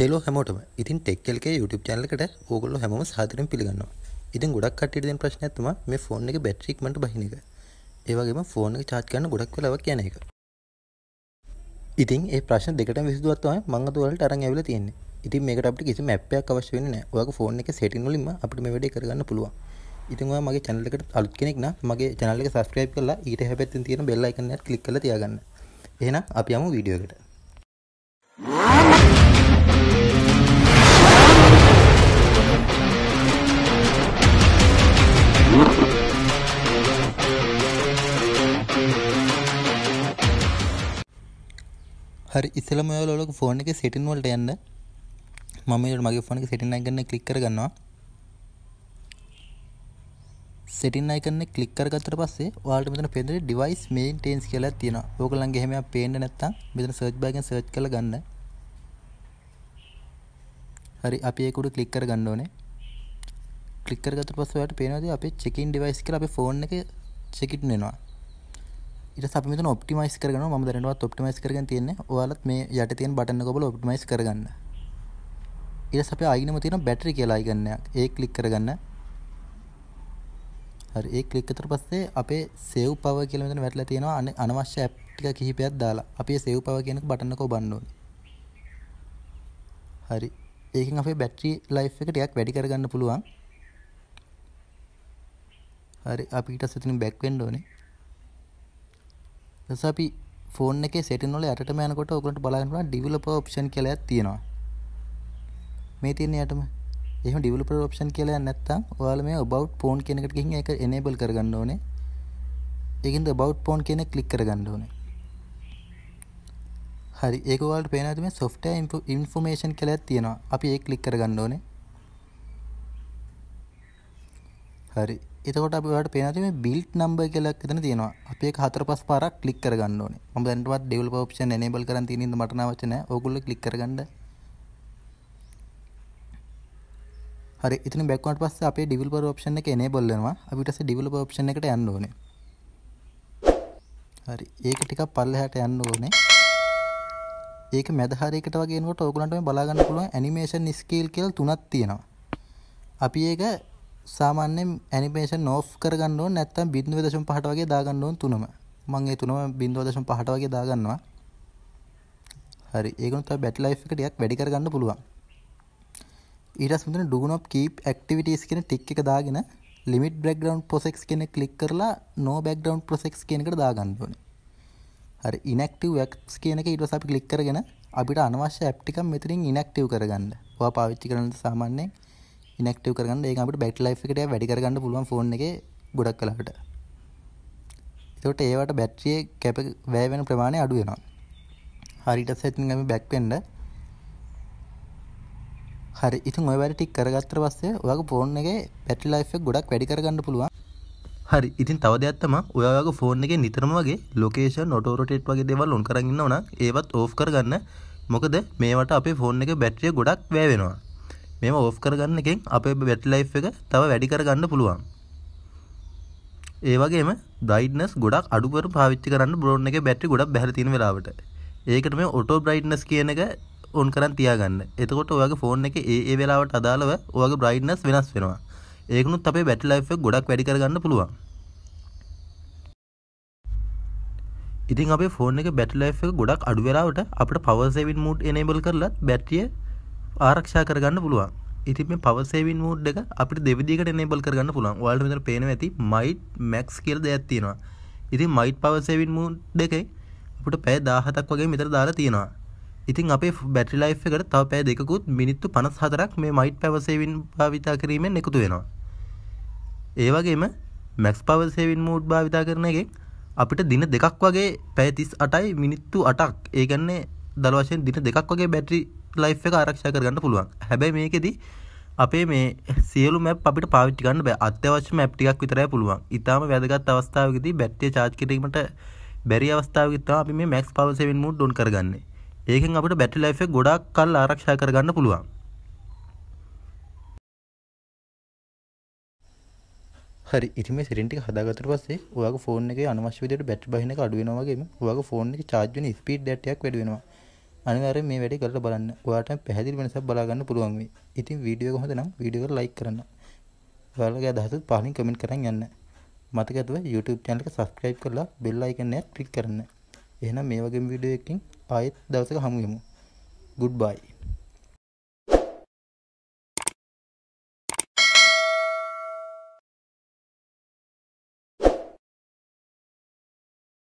Hello හැමෝටම ඉතින් ටෙක්කල්ගේ YouTube චැනලකට ඕගොල්ලෝ හැමෝම සාදරයෙන් පිළිගන්නවා. ඉතින් ගොඩක් කට්ටියට දෙන ප්‍රශ්නයක් තමයි මේ ෆෝන් එකේ බැටරි ඉක්මනට බහින එක. ඒ වගේම ෆෝන් එක charge කරන්න ගොඩක් වෙලාවක් යන එක. ඉතින් මේ ප්‍රශ්න දෙකටම විසඳුවක් තමයි මම අද ඔයාලට අරන් ඇවිල්ලා තියෙන්නේ. ඉතින් මේකට අපිට කිසිම app එකක් අවශ්‍ය වෙන්නේ නැහැ. ඔයාගේ ෆෝන් එකේ setting වලින්ම අපිට මේ වැඩේ කරගන්න පුළුවන්. ඉතින් ඔයා මගේ channel එකට අලුත් කෙනෙක් නම් මගේ channel එක subscribe කරලා ඊට හැපැත්තෙන් තියෙන bell icon එකත් click කරලා තියාගන්න. එහෙනම් අපි යමු වීඩියෝ එකට. හරි ඉස්සලම ඔයාලෝක ෆෝන් එක සෙටින් වලට යන්න මම මගේ ෆෝන් එක සෙටින් අයිකන් එක ක්ලික් කරගන්නවා සෙටින් අයිකන් එක ක්ලික් කරගත්තට පස්සේ ඔයාලට මෙතන පේන්නේ device maintenance කියලා තියෙනවා. ඕගොල්ලන්ගේ හැම එකක් පේන්නේ නැත්තම් මෙතන search bar එකෙන් search කරලා ගන්න. හරි අපි ඒක උඩ ක්ලික් කරගන්න ඕනේ. ක්ලික් කරගත්තට පස්සේ ඔයාලට පේනවා අපේ check in device කියලා අපේ ෆෝන් එකේ check in වෙනවා. ඉට සපිමතන ඔප්ටිමයිස් කරන ම දැනවත් ඔප්ටිමයිස් කරග තියන්නේ ඔයාලත් මේ යට තියෙන් බටන්න ගොබල ඔප්ටිමයිස් කරගන්න ඉට සප අයිනම තියෙන බැටරි කියලා අයිගන්නයක් ඒ කලික් කරගන්න හරි ඒ කලික්කතර පස්සේ අපේ සෙව් පව කියලමට වැටල තියෙනවා අන අනවශ්‍ය ඇප්ටික කිහිපයක් දාලා අපේ සෙව් පව කියනක බටන්නක බන්නෝන හරි ඒකින් අපේ බැට්‍රී ලයි් එක ටයක් වැඩි කරගන්න පුළුවන් හරි අපිට සතින බැක්වෙන්ඩ ඕනේ අපි ෆෝන් එක සෙටිනොල යටම යනකොට ඔකලට බලාගන්නවා ඩිවලප ඔප්ෂන් කියලා තියෙනවා මේ තියන්නේ යටම එහෙම ඩිවලප ඔප්ෂන් කියලා නැත්තම් ඔයාලා මේ about phone කියන එකට ගිහින් ඒක enable කරගන්න ඕනේ ඒකෙන්ද about phone කියන එක ක්ලික් කරගන්න ඕනේ හරි ඒක ඔයාලට පේනවාද මේ software information කියලා තියෙනවා අපි ඒක ක්ලික් කරගන්න ඕනේ හරි එතකොට අපට පේනති මේ බිල්ට් නම්බ කියලක් එතන තියෙනවා අපේ හතර පස් පාරක් ක්ලික් කරගන්න ඕනේ මම දැනටවත් ඩෙවල් පෝප්ෂන් එනේබල් කරන් තියෙන මට නවචන ඕගොල්ලෝ ක්ලික් කරගන්න හරි ඉතින් බැක්වන්ට පස්සේ අපේ ඩිවලොපර් ඔප්ෂන් එක එනේබල් වෙනවා අපිට ඊට පස්සේ ඩිවලොපර් ඔප්ෂන් එකට යන්න ඕනේ හරි ඒක ටිකක් පල්ලෙහාට යන්න ඕනේ ඒක මැදහරයකට වගේනකොට ඕගලන්ට මේ බලාගන්න පුළුවන් ඇනිමේෂන් ස්කේල් කියලා තුනක් තියෙනවා අපි ඒක සාමාන්‍යෙන් ඇනිපේෂන් නෝ් කරගන්න නැත්තම් බිදුව දශම් පහට වගේ දාගන්නුවන් තුනම මං ඒ තුනම බින්දුව දශම් පහට වගේ දාගන්නවා හරි ඒකුත් බැටලයි් එක ටියක් වැඩි කරගන්න පුළුවන් ඊට සුඳන ඩුගුණොප් කීප් ක්ටිවිටස් කෙන ටික් එක දාගෙන ලිමිට බෙක්ග්‍රවන්් පොසෙක් කෙන කලික් කරලා නෝ බෙක්ග්‍රවන්් පොසෙක් කෙනකට දාගන්නන හරි ඉනක්ටව ක් කියනක ඉට සපි කලික් කරගෙන අපිට අනවශ්‍ය ඇප්ටිකම් මෙතරින් ඉනක්ටව කරගන්න වා පාවිච්චි කරන සාමාන්‍යයෙන් ඉනක්ටව කරන්න ඒකට බැට ලයි් එකට වැඩිරගන්න පුළුවන් ෆෝන් එක ගොඩක් කලාට එතට ඒවට බැට්‍රිය කැප වැෑවෙන ප්‍රමාණය අඩු වෙනවා හරිට සැතිගම බැක්වෙන්ඩ හරි ඉතින් ඔය වැට ටික් කරගත්තර පස්සේ ඔයාගේ ෆෝන් එක පැටි ලයි් ගොඩක් වැඩිරගන්න පුළුවන් හරි ඉතින් තව දෙයක්ත්තම ඔයාගේ ෆෝන් එක නිතරම වගේ ලොකේෂන් නොටෝරටේට් වගේ දෙවල් ලොන් කරගන්න ඕන ඒවත් ඕෆ් කරගන්න මොකද මේවට අපේ ෆෝන් එක බැට්‍රිය ගොඩක් වැෑවෙනවා මෙම ඔෆ් කරගන්න එකෙන් අපේ බැටරි ලයිෆ් එක තව වැඩි කරගන්න පුළුවන්. ඒ වගේම බ්‍රයිට්නස් ගොඩක් අඩුකර පාවිච්චි කරන්න බ්‍රෝන් එකේ බැටරි ගොඩක් බැහැලා තියෙන වෙලාවට. ඒකට මේ ඔටෝ බ්‍රයිට්නස් කියන එක ඔන් කරන් තියාගන්න. එතකොට ඔයාගේ ෆෝන් එකේ ඒ ඒ වෙලාවට අදාළව ඔයාගේ බ්‍රයිට්නස් වෙනස් වෙනවා. ඒකනුත් අපේ බැටරි ලයිෆ් එක ගොඩක් වැඩි කරගන්න පුළුවන්. ඉතින් අපේ ෆෝන් එක බැටරි ලයිෆ් එක ගොඩක් අඩු වෙලාවට අපිට පවර් සේවින් මෝඩ් එනේබල් කරලා බැටරිය ආරක්ෂා කරගන්න පුළුවන් ඉතින් මේ පවර් සේවින් මෝඩ් එක අපිට දෙවිදිහකට enable කරගන්න පුළුවන් ඔයාලට මෙතන පේනවා ඇති might max කියලා දෙයක් තියෙනවා ඉතින් might power saving mode එකේ අපිට පැය 17ක් වගේ මෙතන දාලා තියෙනවා ඉතින් අපේ බැටරි ලයිෆ් එකට තව පැය දෙකකුත් මිනිත්තු 54ක් මේ might power saving භාවිතා කිරීමෙන් එකතු වෙනවා ඒ වගේම max power saving mode භාවිතා කරන එකේ අපිට දින දෙකක් වගේ පැය 38යි මිනිත්තු 8ක් ඒ කියන්නේ දල වශයෙන් දින දෙකක් වගේ බැටරි ලයි් එක ආරක්ෂා කරගන්න පුළුවන් හැබැ මේකෙදී අපේ මේ සියලු මැප් අපිට පාවිච්චි ගන්න බෑ අත්‍යවශ්‍ය මැප් ටිකක් විතරයි පුළුවන් ඉතාම වැදගත් අවස්ථාවකදී බැට්ටිය චාර්ජ් කිරීමට බැරි අවස්ථාවකදී තමයි අපි මේ මැක්ස් පවර් සේවින් මෝඩ් ඩොන් කරගන්නේ ඒකෙන් අපිට බැටරි ලයිෆ් එක ගොඩක් කල් ආරක්ෂා කරගන්න පුළුවන් හරි ඉතින් මේ සිරින් ටික හදාගත්තට පස්සේ ඔයාගේ ෆෝන් එකේ අනවශ්‍ය විදිහට බැටරි බහින එක අඩු වෙනවා වගේම ඔයාගේ ෆෝන් එකේ චාර්ජ් වෙන ස්පීඩ් ඩැටයක් වැඩි වෙනවා අනිවාර්යෙන් මේ වැඩේ කරලා බලන්න. ඔයාලට පැහැදිලි වෙනසක් බලා ගන්න පුළුවන් වෙයි. ඉතින් වීඩියෝ එක හොඳ නම් වීඩියෝ එක ලයික් කරන්න. ඔයාලගේ අදහසත් පහලින් කමෙන්ට් කරන් යන්න. මතක ඇතුව YouTube channel එක subscribe කරලා bell icon එක click කරන්න. එහෙනම් මේ වගේම වීඩියෝ එකකින් ආයෙත් දවසක හමු වෙමු. goodbye